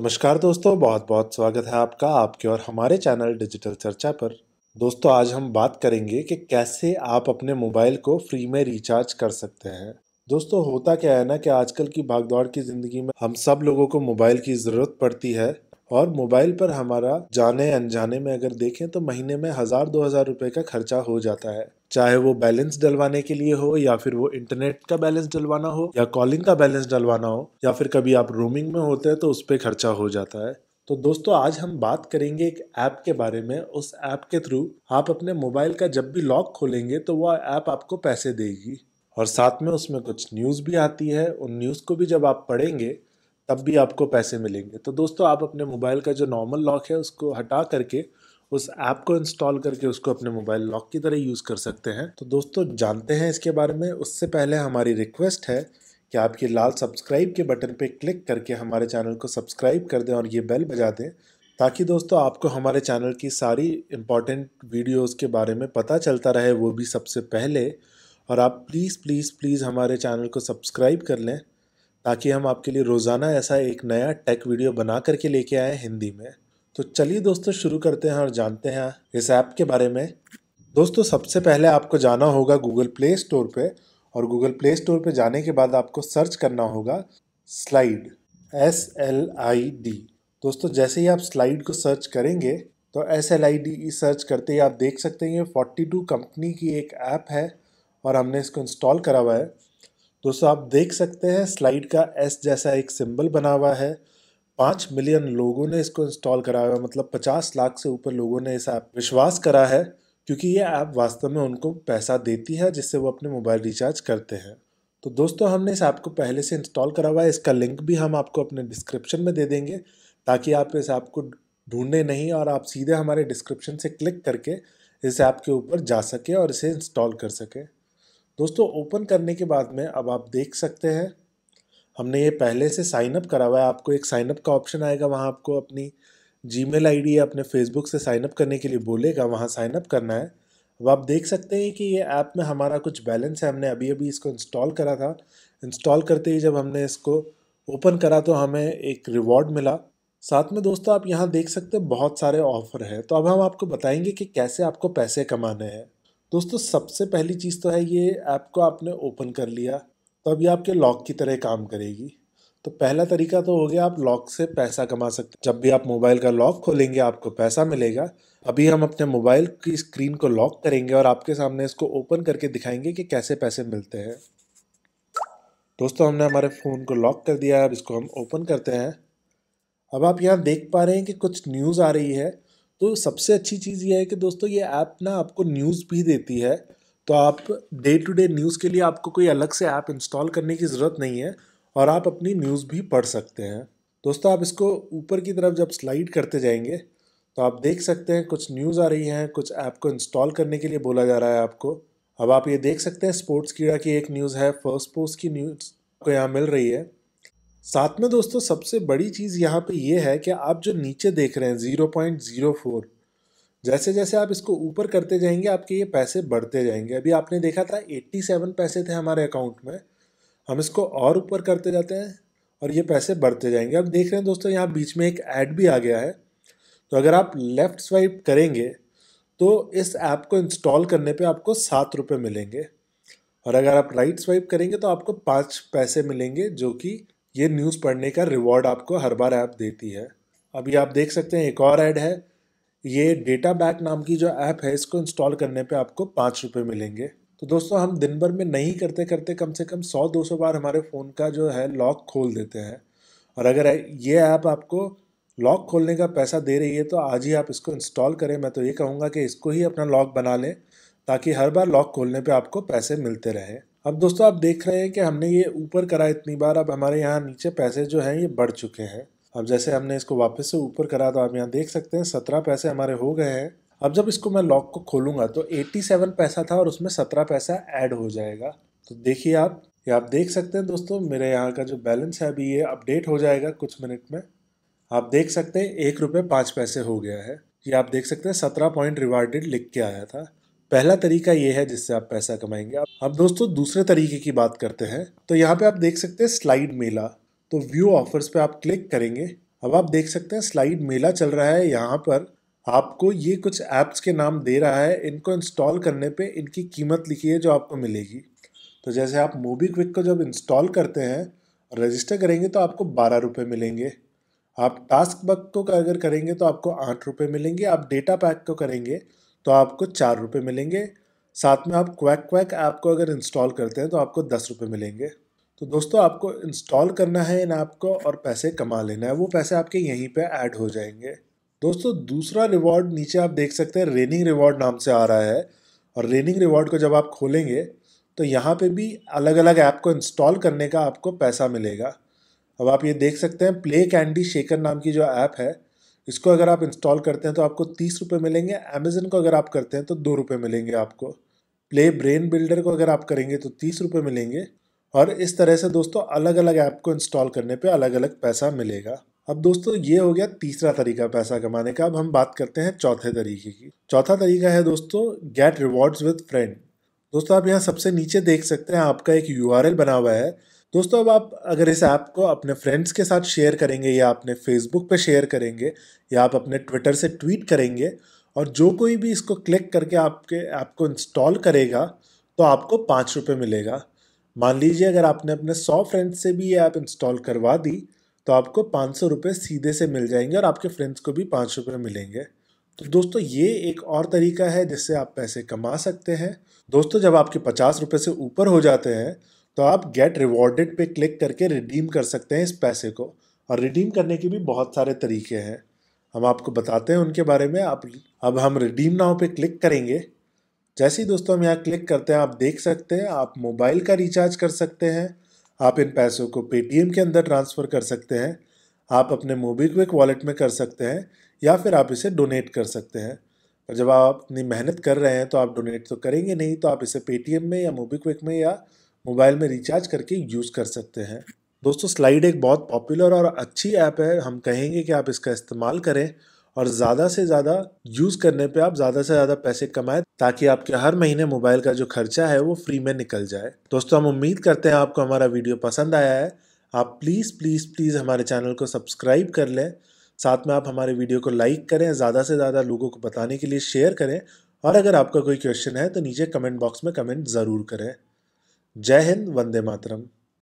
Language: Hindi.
नमस्कार दोस्तों बहुत बहुत स्वागत है आपका आपके और हमारे चैनल डिजिटल चर्चा पर दोस्तों आज हम बात करेंगे कि कैसे आप अपने मोबाइल को फ्री में रिचार्ज कर सकते हैं दोस्तों होता क्या है ना कि आजकल की भागदौड़ की ज़िंदगी में हम सब लोगों को मोबाइल की ज़रूरत पड़ती है और मोबाइल पर हमारा जाने अनजाने में अगर देखें तो महीने में हज़ार दो हज़ार रुपये का खर्चा हो जाता है चाहे वो बैलेंस डलवाने के लिए हो या फिर वो इंटरनेट का बैलेंस डलवाना हो या कॉलिंग का बैलेंस डलवाना हो या फिर कभी आप रोमिंग में होते हैं तो उस पर खर्चा हो जाता है तो दोस्तों आज हम बात करेंगे एक ऐप के बारे में उस ऐप के थ्रू आप अपने मोबाइल का जब भी लॉक खोलेंगे तो वह ऐप आप आपको पैसे देगी और साथ में उसमें कुछ न्यूज़ भी आती है उन न्यूज़ को भी जब आप पढ़ेंगे तब भी आपको पैसे मिलेंगे तो दोस्तों आप अपने मोबाइल का जो नॉर्मल लॉक है उसको हटा करके उस ऐप को इंस्टॉल करके उसको अपने मोबाइल लॉक की तरह यूज़ कर सकते हैं तो दोस्तों जानते हैं इसके बारे में उससे पहले हमारी रिक्वेस्ट है कि आपके लाल सब्सक्राइब के बटन पे क्लिक करके हमारे चैनल को सब्सक्राइब कर दें और ये बेल बजा दें ताकि दोस्तों आपको हमारे चैनल की सारी इम्पॉर्टेंट वीडियोस के बारे में पता चलता रहे वो भी सबसे पहले और आप प्लीज़ प्लीज़ प्लीज़ हमारे चैनल को सब्सक्राइब कर लें ताकि हम आपके लिए रोज़ाना ऐसा एक नया टेक वीडियो बना करके लेके आए हिंदी में तो चलिए दोस्तों शुरू करते हैं और जानते हैं इस ऐप के बारे में दोस्तों सबसे पहले आपको जाना होगा गूगल प्ले स्टोर पर और गूगल प्ले स्टोर पर जाने के बाद आपको सर्च करना होगा slide S L I D दोस्तों जैसे ही आप स्लाइड को सर्च करेंगे तो S L I D search करते ही आप देख सकते हैं ये फोर्टी टू कंपनी की एक ऐप है और हमने इसको इंस्टॉल करा हुआ है दोस्तों आप देख सकते हैं स्लाइड का एस जैसा एक सिंबल बना हुआ है पाँच मिलियन लोगों ने इसको इंस्टॉल करा हुआ है मतलब पचास लाख से ऊपर लोगों ने इस ऐप विश्वास करा है क्योंकि ये ऐप वास्तव में उनको पैसा देती है जिससे वो अपने मोबाइल रिचार्ज करते हैं तो दोस्तों हमने इस ऐप को पहले से इंस्टॉल करा हुआ है इसका लिंक भी हम आपको अपने डिस्क्रिप्शन में दे देंगे ताकि आप इस ऐप को ढूंढने नहीं और आप सीधे हमारे डिस्क्रिप्शन से क्लिक करके इस ऐप के ऊपर जा सके और इसे इंस्टॉल कर सकें दोस्तों ओपन करने के बाद में अब आप देख सकते हैं हमने ये पहले से साइन अप करा हुआ है आपको एक साइन अप का ऑप्शन आएगा वहाँ आपको अपनी जी मेल आई या अपने फेसबुक से साइन अप करने के लिए बोलेगा वहाँ साइन अप करना है अब आप देख सकते हैं कि ये ऐप में हमारा कुछ बैलेंस है हमने अभी अभी इसको इंस्टॉल करा था इंस्टॉल करते ही जब हमने इसको ओपन करा तो हमें एक रिवॉर्ड मिला साथ में दोस्तों आप यहाँ देख सकते हैं बहुत सारे ऑफर हैं तो अब हम आपको बताएंगे कि कैसे आपको पैसे कमाने हैं दोस्तों सबसे पहली चीज़ तो है ये ऐप को आपने ओपन कर लिया तो अब ये आपके लॉक की तरह काम करेगी तो पहला तरीका तो हो गया आप लॉक से पैसा कमा सकते जब भी आप मोबाइल का लॉक खोलेंगे आपको पैसा मिलेगा अभी हम अपने मोबाइल की स्क्रीन को लॉक करेंगे और आपके सामने इसको ओपन करके दिखाएंगे कि कैसे पैसे मिलते हैं दोस्तों हमने हमारे फ़ोन को लॉक कर दिया है अब इसको हम ओपन करते हैं अब आप यहाँ देख पा रहे हैं कि कुछ न्यूज़ आ रही है तो सबसे अच्छी चीज़ ये है कि दोस्तों ये ऐप ना आपको न्यूज़ भी देती है तो आप डे टू डे न्यूज़ के लिए आपको कोई अलग से ऐप इंस्टॉल करने की ज़रूरत नहीं है और आप अपनी न्यूज़ भी पढ़ सकते हैं दोस्तों आप इसको ऊपर की तरफ जब स्लाइड करते जाएंगे तो आप देख सकते हैं कुछ न्यूज़ आ रही हैं कुछ ऐप को इंस्टॉल करने के लिए बोला जा रहा है आपको अब आप ये देख सकते हैं स्पोर्ट्स कीड़ा की एक न्यूज़ है फर्स्ट पोस्ट की न्यूज़ को यहाँ मिल रही है साथ में दोस्तों सबसे बड़ी चीज़ यहाँ पे ये है कि आप जो नीचे देख रहे हैं ज़ीरो पॉइंट ज़ीरो फोर जैसे जैसे आप इसको ऊपर करते जाएंगे आपके ये पैसे बढ़ते जाएंगे अभी आपने देखा था एट्टी सेवन पैसे थे हमारे अकाउंट में हम इसको और ऊपर करते जाते हैं और ये पैसे बढ़ते जाएंगे अब देख रहे हैं दोस्तों यहाँ बीच में एक ऐड भी आ गया है तो अगर आप लेफ़्ट स्वाइप करेंगे तो इस ऐप को इंस्टॉल करने पे आपको सात रुपये मिलेंगे और अगर आप राइट स्वाइप करेंगे तो आपको पाँच पैसे मिलेंगे जो कि ये न्यूज़ पढ़ने का रिवॉर्ड आपको हर बार ऐप देती है अभी आप देख सकते हैं एक और ऐड है ये डेटा बैक नाम की जो ऐप है इसको इंस्टॉल करने पे आपको पाँच रुपये मिलेंगे तो दोस्तों हम दिन भर में नहीं करते करते कम से कम सौ दो सौ बार हमारे फ़ोन का जो है लॉक खोल देते हैं और अगर ये ऐप आपको लॉक खोलने का पैसा दे रही है तो आज ही आप इसको इंस्टॉल करें मैं तो ये कहूँगा कि इसको ही अपना लॉक बना लें ताकि हर बार लॉक खोलने पर आपको पैसे मिलते रहें अब दोस्तों आप देख रहे हैं कि हमने ये ऊपर करा इतनी बार अब हमारे यहाँ नीचे पैसे जो हैं ये बढ़ चुके हैं अब जैसे हमने इसको वापस से ऊपर करा तो आप यहाँ देख सकते हैं सत्रह पैसे हमारे हो गए हैं अब जब इसको मैं लॉक को खोलूंगा तो सेवन पैसा था और उसमें सत्रह पैसा ऐड हो जाएगा तो देखिए आप ये आप देख सकते हैं दोस्तों मेरे यहाँ का जो बैलेंस है अभी ये अपडेट हो जाएगा कुछ मिनट में आप देख सकते हैं एक रुपये पाँच पैसे हो गया है ये आप देख सकते हैं सत्रह पॉइंट रिवार्डेड लिख के आया था पहला तरीका ये है जिससे आप पैसा कमाएंगे अब दोस्तों दूसरे तरीके की बात करते हैं तो यहाँ पे आप देख सकते हैं स्लाइड मेला तो व्यू ऑफर्स पे आप क्लिक करेंगे अब आप देख सकते हैं स्लाइड मेला चल रहा है यहाँ पर आपको ये कुछ ऐप्स के नाम दे रहा है इनको इंस्टॉल करने पे इनकी कीमत लिखी है जो आपको मिलेगी तो जैसे आप मोबी क्विक को जब इंस्टॉल करते हैं और रजिस्टर करेंगे तो आपको बारह रुपये मिलेंगे आप टास्क बक को अगर करेंगे तो आपको आठ रुपये मिलेंगे आप डेटा पैक को करेंगे तो आपको चार रुपये मिलेंगे साथ में आप क्वैक क्वैक ऐप को अगर इंस्टॉल करते हैं तो आपको दस रुपये मिलेंगे तो दोस्तों आपको इंस्टॉल करना है इन ऐप को और पैसे कमा लेना है वो पैसे आपके यहीं पर ऐड हो जाएंगे दोस्तों दूसरा रिवॉर्ड नीचे आप देख सकते हैं रेनिंग रिवॉर्ड नाम से आ रहा है और रेनिंग रिवॉर्ड को जब आप खोलेंगे तो यहाँ पे भी अलग अलग ऐप को इंस्टॉल करने का आपको पैसा मिलेगा अब आप ये देख सकते हैं प्ले कैंडी शेकर नाम की जो ऐप है इसको अगर आप इंस्टॉल करते हैं तो आपको तीस रुपये मिलेंगे अमेजन को अगर आप करते हैं तो दो रुपये मिलेंगे आपको प्ले ब्रेन बिल्डर को अगर आप करेंगे तो तीस रुपये मिलेंगे और इस तरह से दोस्तों अलग अलग ऐप को इंस्टॉल करने पे अलग अलग पैसा मिलेगा अब दोस्तों ये हो गया तीसरा तरीका पैसा कमाने का अब हम बात करते हैं चौथे तरीके की चौथा तरीका है दोस्तों गेट रिवॉर्ड्स विद फ्रेंड दोस्तों आप यहाँ सबसे नीचे देख सकते हैं आपका एक यू बना हुआ है दोस्तों अब आप अगर इस ऐप को अपने फ्रेंड्स के साथ शेयर करेंगे या अपने फेसबुक पे शेयर करेंगे या आप अपने ट्विटर से ट्वीट करेंगे और जो कोई भी इसको क्लिक करके आपके ऐप को इंस्टॉल करेगा तो आपको पाँच रुपये मिलेगा मान लीजिए अगर आपने अपने सौ फ्रेंड्स से भी ये ऐप इंस्टॉल करवा दी तो आपको पाँच सौ रुपये सीधे से मिल जाएंगे और आपके फ्रेंड्स को भी पाँच रुपये मिलेंगे तो दोस्तों ये एक और तरीका है जिससे आप पैसे कमा सकते हैं दोस्तों जब आपके पचास रुपये से ऊपर हो जाते हैं तो आप गेट रिवॉर्डेड पे क्लिक करके रिडीम कर सकते हैं इस पैसे को और रिडीम करने के भी बहुत सारे तरीके हैं हम आपको बताते हैं उनके बारे में आप अब हम रिडीम नाव पे क्लिक करेंगे जैसे ही दोस्तों हम यहाँ क्लिक करते हैं आप देख सकते हैं आप मोबाइल का रिचार्ज कर सकते हैं आप इन पैसों को पेटीएम के अंदर ट्रांसफ़र कर सकते हैं आप अपने मोबीक्विक वॉलेट में कर सकते हैं या फिर आप इसे डोनेट कर सकते हैं और जब आप अपनी मेहनत कर रहे हैं तो आप डोनेट तो करेंगे नहीं तो आप इसे पेटीएम में या मोबीक्विक में या मोबाइल में रिचार्ज करके यूज़ कर सकते हैं दोस्तों स्लाइड एक बहुत पॉपुलर और अच्छी ऐप है हम कहेंगे कि आप इसका इस्तेमाल करें और ज़्यादा से ज़्यादा यूज़ करने पे आप ज़्यादा से ज़्यादा पैसे कमाएं ताकि आपके हर महीने मोबाइल का जो खर्चा है वो फ्री में निकल जाए दोस्तों हम उम्मीद करते हैं आपको हमारा वीडियो पसंद आया है आप प्लीज़ प्लीज़ प्लीज़ हमारे चैनल को सब्सक्राइब कर लें साथ में आप हमारे वीडियो को लाइक करें ज़्यादा से ज़्यादा लोगों को बताने के लिए शेयर करें और अगर आपका कोई क्वेश्चन है तो नीचे कमेंट बॉक्स में कमेंट ज़रूर करें जय हिंद वंदे मातरम